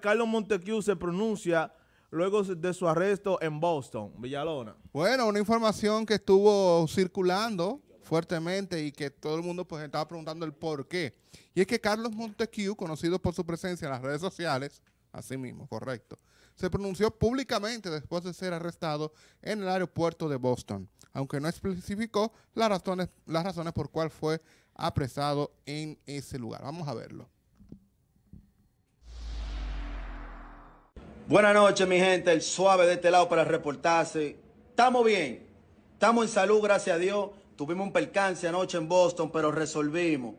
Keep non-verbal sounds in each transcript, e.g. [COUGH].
Carlos Montecu se pronuncia luego de su arresto en Boston, Villalona. Bueno, una información que estuvo circulando fuertemente y que todo el mundo pues estaba preguntando el por qué. Y es que Carlos Montecu, conocido por su presencia en las redes sociales, así mismo, correcto, se pronunció públicamente después de ser arrestado en el aeropuerto de Boston, aunque no especificó las razones, las razones por cuál fue apresado en ese lugar. Vamos a verlo. Buenas noches, mi gente. El suave de este lado para reportarse. Estamos bien. Estamos en salud, gracias a Dios. Tuvimos un percance anoche en Boston, pero resolvimos.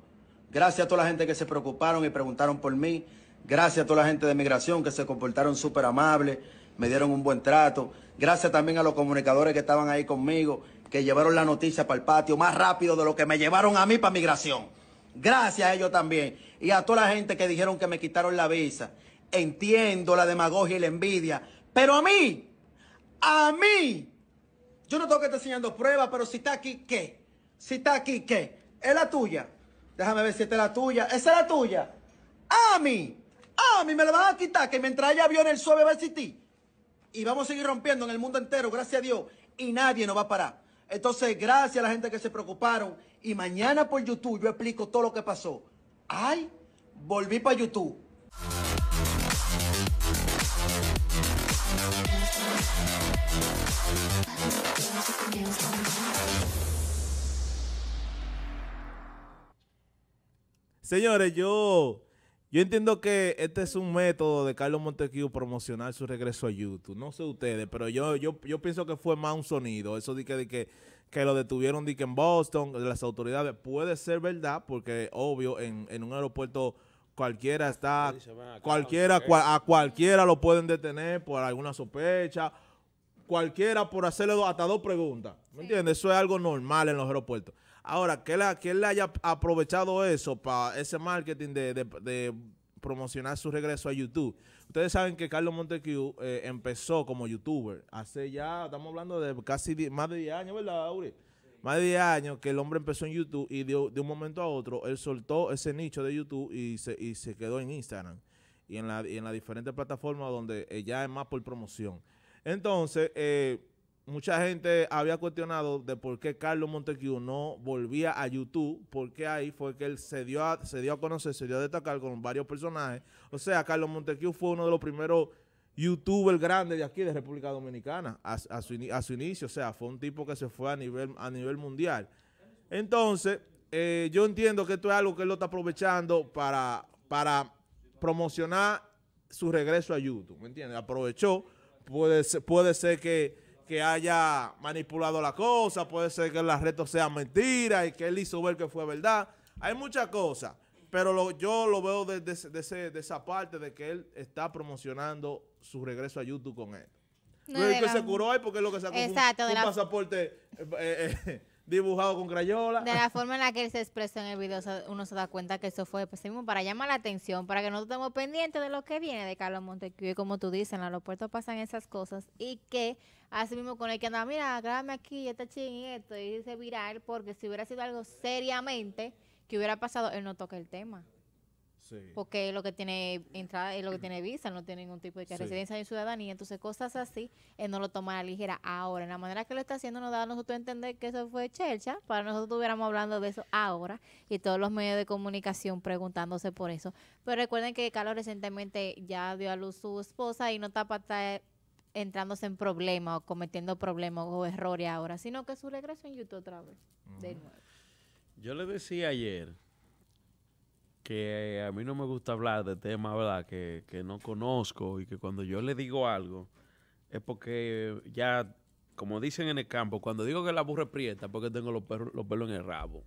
Gracias a toda la gente que se preocuparon y preguntaron por mí. Gracias a toda la gente de migración que se comportaron súper amables, me dieron un buen trato. Gracias también a los comunicadores que estaban ahí conmigo, que llevaron la noticia para el patio más rápido de lo que me llevaron a mí para migración. Gracias a ellos también. Y a toda la gente que dijeron que me quitaron la visa Entiendo la demagogia y la envidia. Pero a mí, a mí, yo no tengo que estar enseñando pruebas, pero si está aquí, ¿qué? Si está aquí, ¿qué? Es la tuya. Déjame ver si esta es la tuya. Esa es la tuya. A mí, a mí me la van a quitar, que mientras haya en el suave va a existir. Y vamos a seguir rompiendo en el mundo entero, gracias a Dios. Y nadie nos va a parar. Entonces, gracias a la gente que se preocuparon. Y mañana por YouTube yo explico todo lo que pasó. Ay, volví para YouTube. Señores, yo, yo entiendo que este es un método de Carlos Montequillo promocionar su regreso a YouTube. No sé ustedes, pero yo, yo, yo pienso que fue más un sonido. Eso de que, de que, que lo detuvieron de en Boston, las autoridades, puede ser verdad, porque obvio, en, en un aeropuerto cualquiera está, cualquiera, a cualquiera lo pueden detener por alguna sospecha, cualquiera por hacerle hasta dos preguntas. ¿Me entiendes? Eso es algo normal en los aeropuertos. Ahora, que él, que haya aprovechado eso para ese marketing de, promocionar su regreso a YouTube. Ustedes saben que Carlos Montecu eh, empezó como youtuber hace ya, estamos hablando de casi más de 10 años, ¿verdad, Aure? más de 10 años que el hombre empezó en YouTube y de un momento a otro él soltó ese nicho de YouTube y se, y se quedó en Instagram y en, la, en las diferentes plataformas donde eh, ya es más por promoción. Entonces, eh, mucha gente había cuestionado de por qué Carlos Montequiu no volvía a YouTube, porque ahí fue que él se dio a, se dio a conocer, se dio a destacar con varios personajes. O sea, Carlos Montequiu fue uno de los primeros youtuber grande de aquí, de República Dominicana, a, su, inicio. O sea, fue un tipo que se fue a nivel, a nivel mundial. Entonces, eh, yo entiendo que esto es algo que él lo está aprovechando para, para promocionar su regreso a YouTube, ¿me entiendes? Aprovechó, puede ser, puede ser que, haya manipulado la cosa, puede ser que el retos sea mentira y que él hizo ver que fue verdad. Hay muchas cosas. Pero yo lo veo de, esa parte de que él está promocionando su regreso a YouTube con él. No, es que se curó ahí porque es lo que sacó Exacto, un, pasaporte eh, eh, [LAUGHS] dibujado con crayola. De la [LAUGHS] forma en la que él se expresó en el video, uno se da cuenta que eso fue pues, para llamar la atención, para que nosotros estemos pendientes de lo que viene de Carlos Montecu, Y como tú dices, en el aeropuerto pasan esas cosas y que así mismo con el que anda, mira, grábame aquí, este ching y esto, y dice viral, porque si hubiera sido algo seriamente ¿Qué hubiera pasado? Él no toca el tema. Sí. Porque lo que tiene entrada es lo que tiene visa, no tiene ningún tipo de residencia ni ciudadanía. Entonces, cosas así, él no lo toma a la ligera. Ahora, en la manera que lo está haciendo, nos da a nosotros entender que eso fue chelcha. Para nosotros estuviéramos hablando de eso ahora y todos los medios de comunicación preguntándose por eso. Pero recuerden que Carlos recientemente ya dio a luz su esposa y no está para estar entrándose en problemas o cometiendo problemas o errores ahora, sino que su regreso en YouTube otra vez, de nuevo. Yo le decía ayer que a mí no me gusta hablar de temas, ¿verdad? Que, que no conozco y que cuando yo le digo algo es porque ya, como dicen en el campo, cuando digo que la burra es prieta porque tengo los, perros, los pelos en el rabo.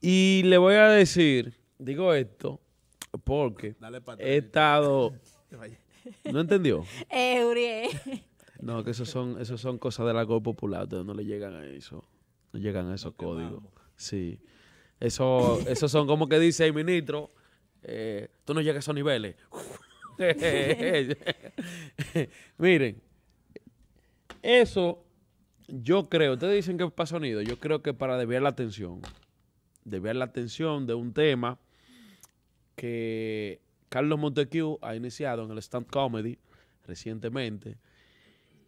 Y le voy a decir, digo esto, porque he estado... [LAUGHS] ¿No entendió? [LAUGHS] Eh, no, que eso son, son cosas de la popular, no le llegan a eso. No llegan a esos códigos. Sí. Eso, esos son como que dice el ministro, eh, tú no llegas a esos niveles. [LAUGHS] Miren, eso yo creo, ustedes dicen que es para sonido, yo creo que para desviar la atención, desviar la atención de un tema que Carlos Montecu ha iniciado en el stand comedy recientemente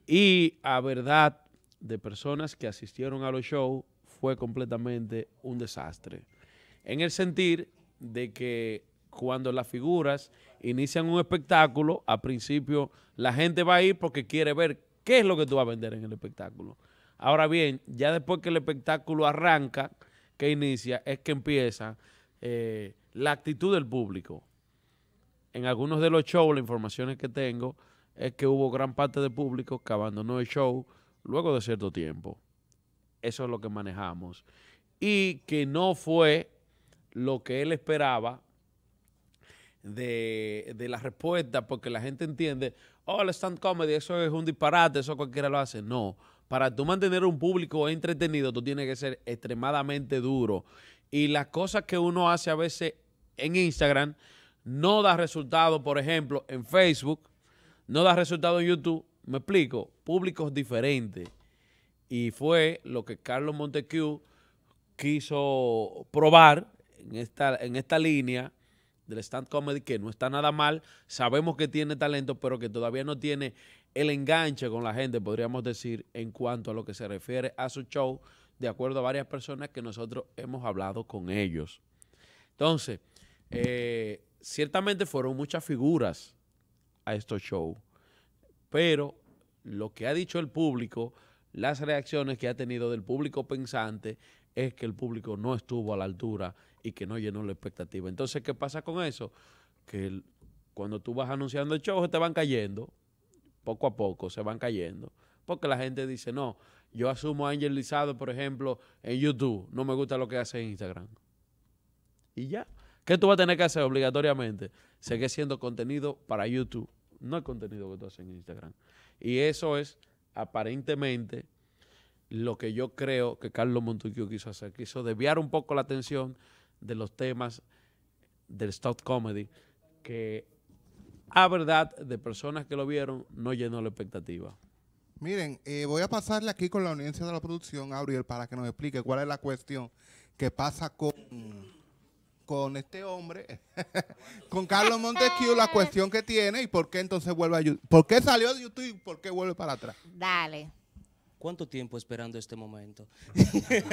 y a verdad de personas que asistieron a los shows fue completamente un desastre. En el sentir de que cuando las figuras inician un espectáculo, a principio la gente va a ir porque quiere ver qué es lo que tú vas a vender en el espectáculo. Ahora bien, ya después que el espectáculo arranca, que inicia, es que empieza eh, la actitud del público. En algunos de los shows, las informaciones que tengo es que hubo gran parte del público que abandonó el show luego de cierto tiempo. Eso es lo que manejamos. Y que no fue lo que él esperaba de, la respuesta, porque la gente entiende, oh, el stand comedy, eso es un disparate, eso cualquiera lo hace. No, para tú mantener un público entretenido, tú tienes que ser extremadamente duro. Y las cosas que uno hace a veces en Instagram no da resultado, por ejemplo, en Facebook, no da resultado en YouTube, me explico, públicos diferentes. Y fue lo que Carlos Montecue quiso probar en esta, en esta línea del stand comedy, que no está nada mal, sabemos que tiene talento, pero que todavía no tiene el enganche con la gente, podríamos decir, en cuanto a lo que se refiere a su show, de acuerdo a varias personas que nosotros hemos hablado con ellos. Entonces, eh, ciertamente fueron muchas figuras a estos shows pero lo que ha dicho el público, las reacciones que ha tenido del público pensante es que el público no estuvo a la altura y que no llenó la expectativa. Entonces, ¿qué pasa con eso? Que cuando tú vas anunciando el show, te van cayendo, poco a poco se van cayendo, porque la gente dice, no, yo asumo a Ángel Lizado, por ejemplo, en YouTube, no me gusta lo que hace en Instagram. Y ya, ¿qué tú vas a tener que hacer obligatoriamente? Seguir siendo contenido para YouTube no hay contenido que tú haces en Instagram. Y eso es aparentemente lo que yo creo que Carlos Montuquio quiso hacer. Quiso desviar un poco la atención de los temas del stop comedy que a verdad de personas que lo vieron no llenó la expectativa. Miren, eh, voy a pasarle aquí con la audiencia de la producción, Auriel, para que nos explique cuál es la cuestión que pasa con con este hombre, [LAUGHS] con Carlos Montesquieu, la cuestión que tiene y por qué entonces vuelve a YouTube. ¿Por qué salió de YouTube y por qué vuelve para atrás? Dale. ¿Cuánto tiempo esperando este momento? [LAUGHS]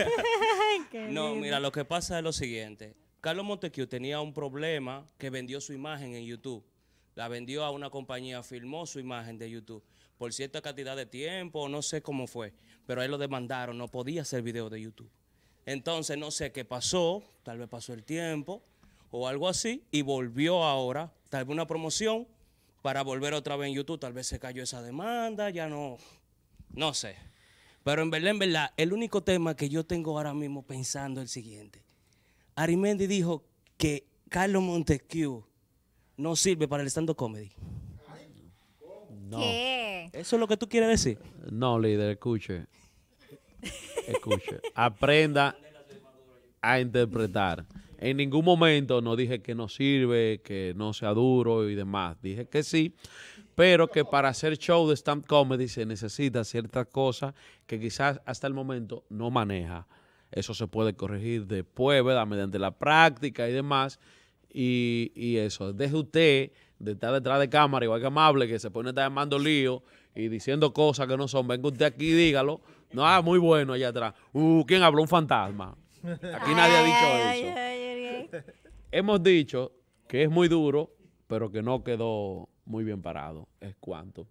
no, mira, lo que pasa es lo siguiente. Carlos Montesquieu tenía un problema que vendió su imagen en YouTube. La vendió a una compañía, firmó su imagen de YouTube por cierta cantidad de tiempo, no sé cómo fue, pero él lo demandaron, no podía hacer video de YouTube. Entonces no sé qué pasó, tal vez pasó el tiempo o algo así y volvió ahora, tal vez una promoción para volver otra vez en YouTube, tal vez se cayó esa demanda, ya no, no sé. Pero en verdad, en verdad, el único tema que yo tengo ahora mismo pensando es el siguiente. Arimendi dijo que Carlos Montesquieu no sirve para el stand-up comedy. ¿Qué? ¿Eso es lo que tú quieres decir? No, líder, escuche escuche, aprenda a interpretar. En ningún momento no dije que no sirve, que no sea duro y demás. Dije que sí, pero que para hacer show de stand comedy se necesita ciertas cosas que quizás hasta el momento no maneja. Eso se puede corregir después, ¿verdad? Mediante la práctica y demás. Y, eso, deje usted de estar detrás de cámara, igual que amable, que se pone a estar llamando lío y diciendo cosas que no son. Venga usted aquí y dígalo. No, ah, muy bueno allá atrás. Uh, ¿quién habló? Un fantasma. Aquí nadie ha dicho eso. Hemos dicho que es muy duro, pero que no quedó muy bien parado. Es cuanto.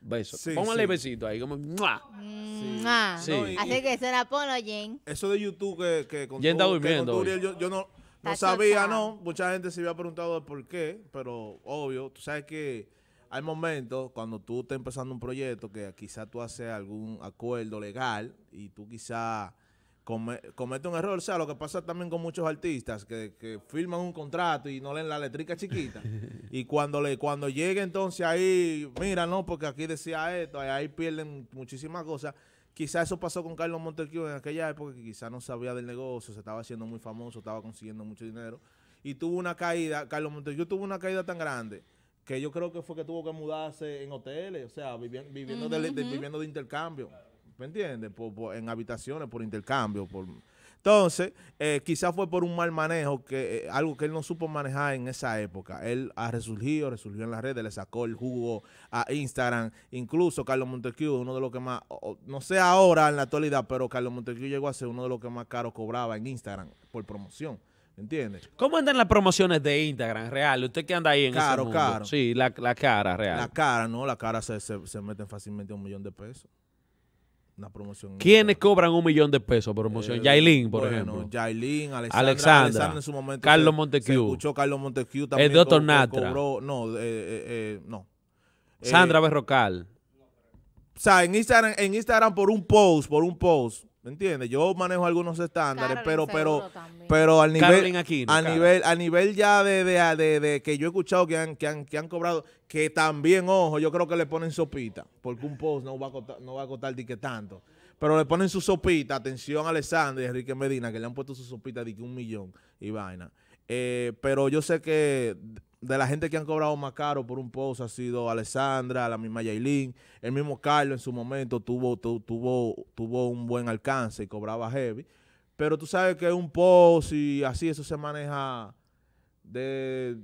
Beso. Póngale besito ahí, como mm, Sí. Ah. Así que suena, polo Jen. Eso de YouTube que, que con Yo, no, sabía, no. Mucha gente se había preguntado por qué, pero obvio, tú sabes que hay momentos cuando tú estás empezando un proyecto que quizá tú haces algún acuerdo legal y tú quizá cometes un error. O sea, lo que pasa también con muchos artistas que, firman un contrato y no leen la letrica chiquita. [LAUGHS] y cuando le cuando llega entonces ahí, mira, no, porque aquí decía esto, ahí, pierden muchísimas cosas. Quizá eso pasó con Carlos Montequio en aquella época, que quizá no sabía del negocio, se estaba haciendo muy famoso, estaba consiguiendo mucho dinero. Y tuvo una caída, Carlos Montequio tuvo una caída tan grande que yo creo que fue que tuvo que mudarse en hoteles, o sea, viviendo, viviendo, de, intercambio, ¿me entiendes? Por, en habitaciones, por intercambio, por... Entonces, eh, quizás fue por un mal manejo, que eh, algo que él no supo manejar en esa época. Él ha resurgido, resurgió en las redes, le sacó el jugo a Instagram. Incluso Carlos Montesquieu, uno de los que más, no sé ahora en la actualidad, pero Carlos Montesquieu llegó a ser uno de los que más caro cobraba en Instagram por promoción entiendes? ¿Cómo andan las promociones de Instagram real? Usted que anda ahí en Claro, ese mundo? claro. Sí, la, la, cara real. La cara, ¿no? La cara se, se, se meten fácilmente un millón de pesos. Una promoción. ¿Quiénes cobran un millón de pesos promoción? Eh, por ejemplo. Yailin, Alexandra, Alexandra, en su momento. Carlos Montecue. escuchó Carlos Montecue también. El doctor eh, Natra. Cobró, no, eh, eh, eh no. Sandra eh, Berrocal. O sea, en Instagram, en Instagram por un post, por un post, ¿Me entiendes? Yo manejo algunos estándares, pero pero pero al nivel nivel nivel ya de, de, que yo he escuchado que han, que han que han cobrado que también ojo, yo creo que le ponen sopita, porque un post no va a costar, no va a costar que tanto. Pero le ponen su sopita, atención a y Enrique Medina, que le han puesto su sopita de que un millón y vaina. Eh, pero yo sé que de la gente que han cobrado más caro por un post ha sido Alessandra, la misma Yailin, el mismo Carlos en su momento tuvo, tuvo, tuvo un buen alcance y cobraba heavy. Pero tú sabes que un post y así eso se maneja de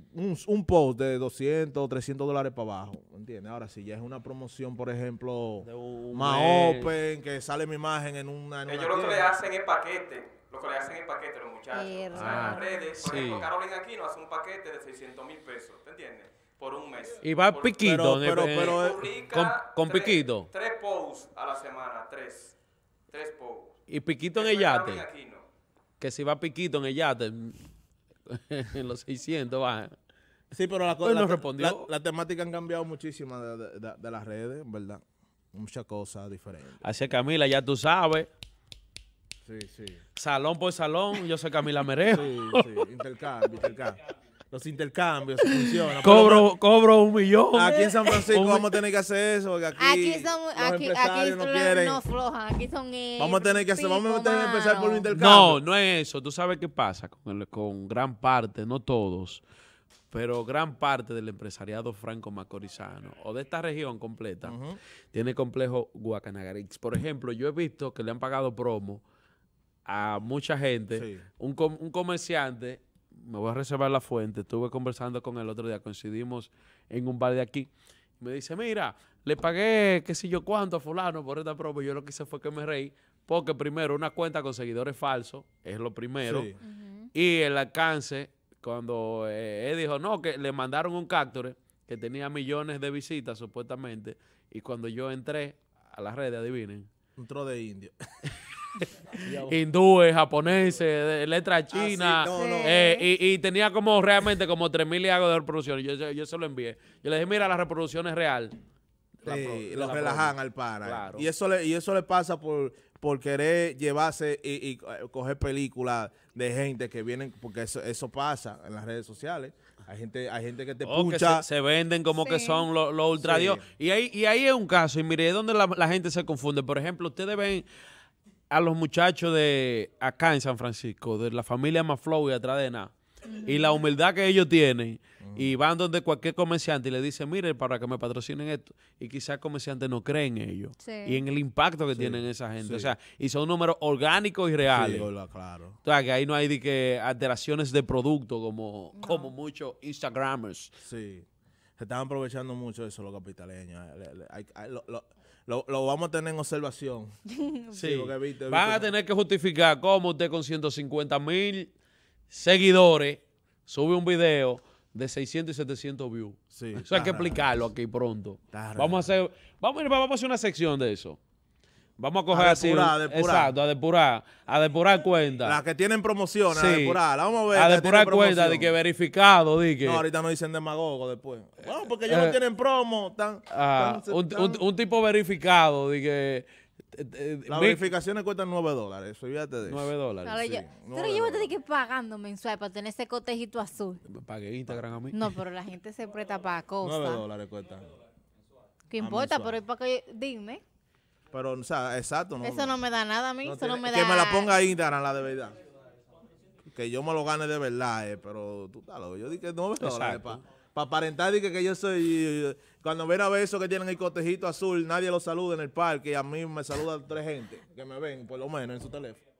un, post de 200, 300 dólares para abajo, ¿entiendes? Ahora si ya es una promoción, por ejemplo, más open, que sale mi imagen en una... Ellos lo que le hacen es paquete lo que le hacen el paquete los muchachos. las redes, por ejemplo, Carolina Aquino hace un paquete de 600 mil pesos, ¿te entiendes? Por un mes. Y va piquito. Pero, pero, eh, eh, con, piquito. Tres posts a la semana, tres. Tres posts. Y piquito en el yate. Que si va piquito en el yate, [LAUGHS] en los 600 va. Sí, pero la, la, la, la, temática han cambiado muchísimo de, de, de las redes, ¿verdad? Muchas cosas diferentes. Así que Camila, ya tú sabes. Sí, sí. Salón por salón, yo soy Camila [LAUGHS] Merejo. Sí, sí, intercambio, intercambio. Los intercambios funcionan. Cobro, cobro un millón. Aquí en San Francisco vamos a tener que hacer eso. Porque aquí, aquí son, los aquí, aquí no, quieren. Aquí son eh, Vamos a tener que hacer, vamos a tener que empezar por un intercambio. No, no es eso. Tú sabes qué pasa con, el, con gran parte, no todos, pero gran parte del empresariado franco-macorizano o de esta región completa tiene complejo Guacanagarix. Por ejemplo, yo he visto que le han pagado promo a mucha gente. Un, comerciante, me voy a reservar la fuente, estuve conversando con él otro día, coincidimos en un bar de aquí. Me dice, mira, le pagué qué sé yo cuánto a fulano por esta promo. Yo lo que hice fue que me reí. Porque primero, una cuenta con seguidores falsos, es lo primero. Y el alcance, cuando eh, él dijo, no, que le mandaron un capture que tenía millones de visitas supuestamente. Y cuando yo entré a las redes, adivinen. Un tro de indio. [LAUGHS] [LAUGHS] hindúes, japoneses, letras ah, chinas. Eh, y, tenía como realmente como 3.000 y algo de reproducción Yo, yo, se lo envié. Yo le dije, mira, la reproducción es real. lo relajan al para. Y, eso le, y eso le pasa por, por querer llevarse y, eh, coger películas de gente que vienen, porque eso, pasa en las redes sociales. Hay gente, hay gente que te oh, pucha. se, venden como que son los lo Y ahí, y ahí es un caso, y mire, es donde la, gente se confunde. Por ejemplo, ustedes ven a los muchachos de acá en San Francisco, de la familia Maflow y atrás de nada, y la humildad que ellos tienen, y van donde cualquier comerciante y le dicen, mire, para que me patrocinen esto, y quizás comerciante no cree en ellos, y en el impacto que tienen esa gente, o sea, y son números orgánicos y reales. claro. O sea, que ahí no hay de que alteraciones de producto como, como muchos Instagramers. Sí, se están aprovechando mucho eso los capitaleños lo, vamos a tener en observación. [LAUGHS] sí, Van a tener que justificar cómo usted con 150 mil seguidores sube un video de 600 y 700 views. Sí, eso hay que explicarlo aquí pronto. Vamos a, hacer, vamos, vamos a hacer una sección de eso. Vamos a coger a depurar, así. A depurar. Exacto, a depurar. A depurar cuentas. Las que tienen promociones, a depurar. Vamos a ver. A depurar cuentas de que verificado, de que. No, ahorita no dicen demagogo después. Eh, no, porque ellos no eh, tienen promo. Ah, un, tipo verificado, eh, de que. Las verificaciones cuestan 9 dólares, eso. 9 dólares. pero yo voy a tener que ir pagando mensual para tener ese cotejito azul. Pagué Instagram a mí. No, pero la gente se presta para cosas. 9 dólares cuesta. ¿Qué importa? Pero es para que. Dime. Pero, o sea, exacto. No, eso no me da nada a mí. eso no me da... Que me la ponga ahí, la de verdad. Que yo me lo gane de verdad, eh, pero tú talo yo dije no, para aparentar, dije que yo soy... Cuando ven a ver eso que tienen el cotejito azul, nadie lo saluda en el parque y a mí me saluda tres gente que me ven, por lo menos, en su teléfono.